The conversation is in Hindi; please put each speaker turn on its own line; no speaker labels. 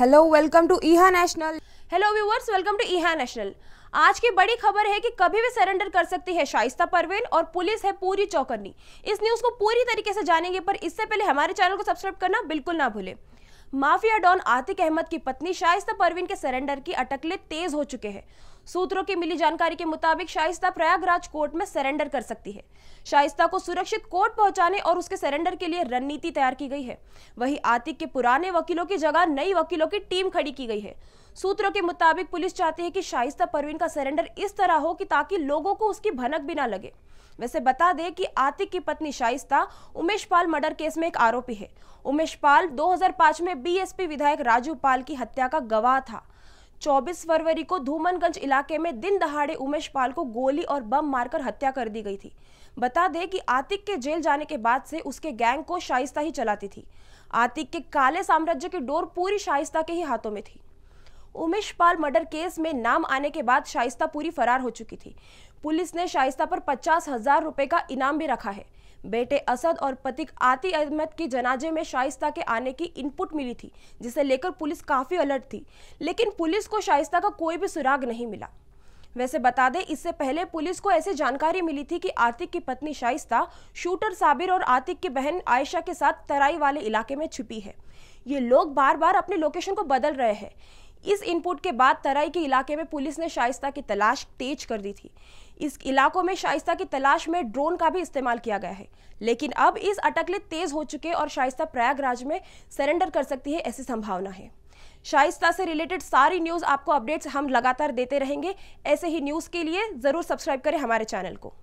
हेलो वेलकम टू ईहा national hello viewers welcome to ईहा नेशनल आज की बड़ी खबर है कि कभी भी सरेंडर कर सकती है शाइस्ता परवीन और पुलिस है पूरी चौकन्नी इस न्यूज़ को पूरी तरीके से जानेंगे पर इससे पहले हमारे चैनल को सब्सक्राइब करना बिल्कुल ना भूलें माफिया डॉन आतिक अहमद की पत्नी शाइस्ता परवीन के सरेंडर की अटकलें तेज हो चुके हैं सूत्रों की मिली जानकारी के मुताबिक शाइस्ता प्रयागराज कोर्ट में सरेंडर कर सकती है शाइस्ता को सुरक्षित कोर्ट पहुंचाने और उसके सरेंडर के लिए रणनीति तैयार की गई है वही आतिक के पुराने वकीलों की जगह नई वकीलों की टीम खड़ी की गई है सूत्रों के मुताबिक पुलिस चाहती है कि शाइस्ता परवीन का सरेंडर इस तरह हो कि ताकि लोगों को उसकी भनक भी ना लगे वैसे बता दें कि आतिक की पत्नी शाइस्ता उमेश पाल मर्डर केस में एक आरोपी है उमेश पाल 2005 में बीएसपी विधायक राजू पाल की हत्या का गवाह था 24 फरवरी को धूमनगंज इलाके में दिन दहाड़े उमेश पाल को गोली और बम मारकर हत्या कर दी गई थी बता दें कि आतिक के जेल जाने के बाद से उसके गैंग को शाइस्ता ही चलाती थी आतिक के काले साम्राज्य की डोर पूरी शाइस्ता के ही हाथों में थी उमेश पाल मर्डर केस में नाम आने के बाद शाइस्ता पूरी फरार हो चुकी थी पुलिस ने शाइस्ता पर पचास हजार रुपए का इनाम भी रखा है बेटे असद और पतिक आती अहमद की जनाजे में शाइस्ता के आने की इनपुट मिली थी जिसे लेकर पुलिस काफ़ी अलर्ट थी लेकिन पुलिस को शाइस्ता का कोई भी सुराग नहीं मिला वैसे बता दें इससे पहले पुलिस को ऐसी जानकारी मिली थी कि आतिक की पत्नी शाइस्ता शूटर साबिर और आतिक की बहन आयशा के साथ तराई वाले इलाके में छुपी है ये लोग बार बार अपने लोकेशन को बदल रहे हैं इस इनपुट के बाद तराई के इलाके में पुलिस ने शाइस्ता की तलाश तेज कर दी थी इस इलाकों में शाइस्ता की तलाश में ड्रोन का भी इस्तेमाल किया गया है लेकिन अब इस अटकले तेज हो चुके और शाइस्ता प्रयागराज में सरेंडर कर सकती है ऐसी संभावना है शाइस्ता से रिलेटेड सारी न्यूज़ आपको अपडेट्स हम लगातार देते रहेंगे ऐसे ही न्यूज़ के लिए ज़रूर सब्सक्राइब करें हमारे चैनल को